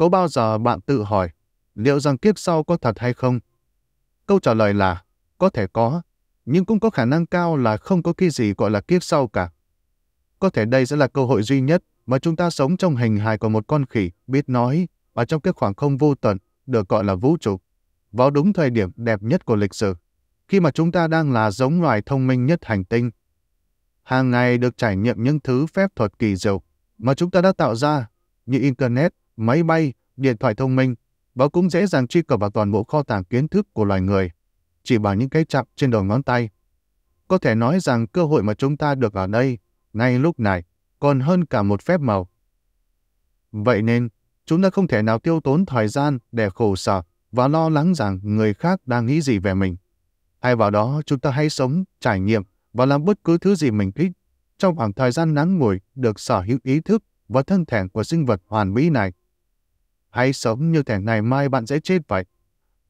Có bao giờ bạn tự hỏi, liệu rằng kiếp sau có thật hay không? Câu trả lời là, có thể có, nhưng cũng có khả năng cao là không có cái gì gọi là kiếp sau cả. Có thể đây sẽ là cơ hội duy nhất mà chúng ta sống trong hình hài của một con khỉ biết nói và trong cái khoảng không vô tận được gọi là vũ trụ, vào đúng thời điểm đẹp nhất của lịch sử, khi mà chúng ta đang là giống loài thông minh nhất hành tinh. Hàng ngày được trải nghiệm những thứ phép thuật kỳ diệu mà chúng ta đã tạo ra như Internet, máy bay, điện thoại thông minh và cũng dễ dàng truy cập vào toàn bộ kho tàng kiến thức của loài người chỉ bằng những cái chạm trên đầu ngón tay. Có thể nói rằng cơ hội mà chúng ta được ở đây ngay lúc này còn hơn cả một phép màu. Vậy nên, chúng ta không thể nào tiêu tốn thời gian để khổ sở và lo lắng rằng người khác đang nghĩ gì về mình. Thay vào đó, chúng ta hãy sống, trải nghiệm và làm bất cứ thứ gì mình thích trong khoảng thời gian ngắn ngủi được sở hữu ý thức và thân thể của sinh vật hoàn mỹ này. Hãy sống như thể ngày mai bạn sẽ chết vậy.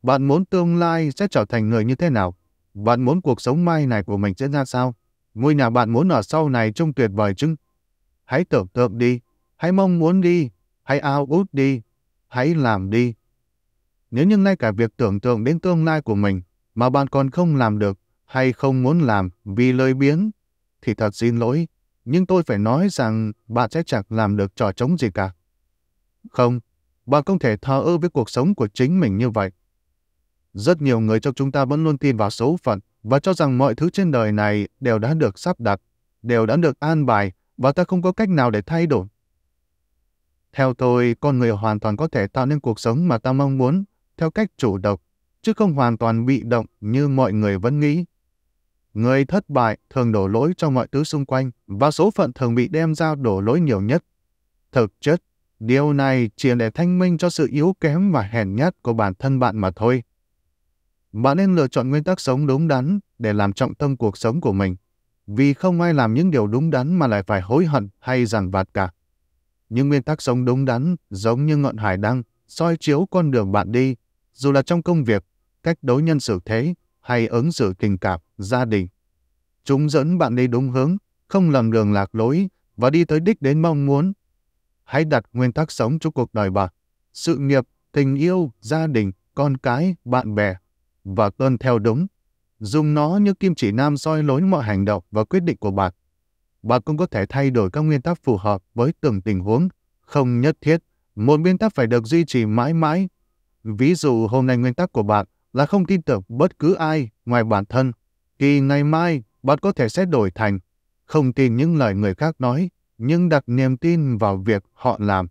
Bạn muốn tương lai sẽ trở thành người như thế nào? Bạn muốn cuộc sống mai này của mình sẽ ra sao? Ngôi nhà bạn muốn ở sau này trông tuyệt vời chứ? Hãy tưởng tượng đi, hãy mong muốn đi, hãy ao út đi, hãy làm đi. Nếu như ngay cả việc tưởng tượng đến tương lai của mình mà bạn còn không làm được hay không muốn làm vì lời biến, thì thật xin lỗi, nhưng tôi phải nói rằng bạn sẽ chẳng làm được trò trống gì cả. Không, bạn không thể thờ ơ với cuộc sống của chính mình như vậy. Rất nhiều người trong chúng ta vẫn luôn tin vào số phận và cho rằng mọi thứ trên đời này đều đã được sắp đặt, đều đã được an bài và ta không có cách nào để thay đổi. Theo tôi, con người hoàn toàn có thể tạo nên cuộc sống mà ta mong muốn theo cách chủ động, chứ không hoàn toàn bị động như mọi người vẫn nghĩ. Người thất bại thường đổ lỗi cho mọi thứ xung quanh và số phận thường bị đem ra đổ lỗi nhiều nhất. Thực chất, Điều này chỉ để thanh minh cho sự yếu kém và hèn nhát của bản thân bạn mà thôi. Bạn nên lựa chọn nguyên tắc sống đúng đắn để làm trọng tâm cuộc sống của mình, vì không ai làm những điều đúng đắn mà lại phải hối hận hay giằng vặt cả. Những nguyên tắc sống đúng đắn giống như ngọn hải đăng soi chiếu con đường bạn đi, dù là trong công việc, cách đối nhân xử thế hay ứng xử tình cảm, gia đình. Chúng dẫn bạn đi đúng hướng, không lầm đường lạc lối và đi tới đích đến mong muốn hãy đặt nguyên tắc sống cho cuộc đời bạn sự nghiệp, tình yêu, gia đình, con cái, bạn bè và tuân theo đúng. Dùng nó như kim chỉ nam soi lối mọi hành động và quyết định của bạn. Bạn cũng có thể thay đổi các nguyên tắc phù hợp với từng tình huống, không nhất thiết. Một nguyên tắc phải được duy trì mãi mãi. Ví dụ hôm nay nguyên tắc của bạn là không tin tưởng bất cứ ai ngoài bản thân. Thì ngày mai bạn có thể sẽ đổi thành không tin những lời người khác nói nhưng đặt niềm tin vào việc họ làm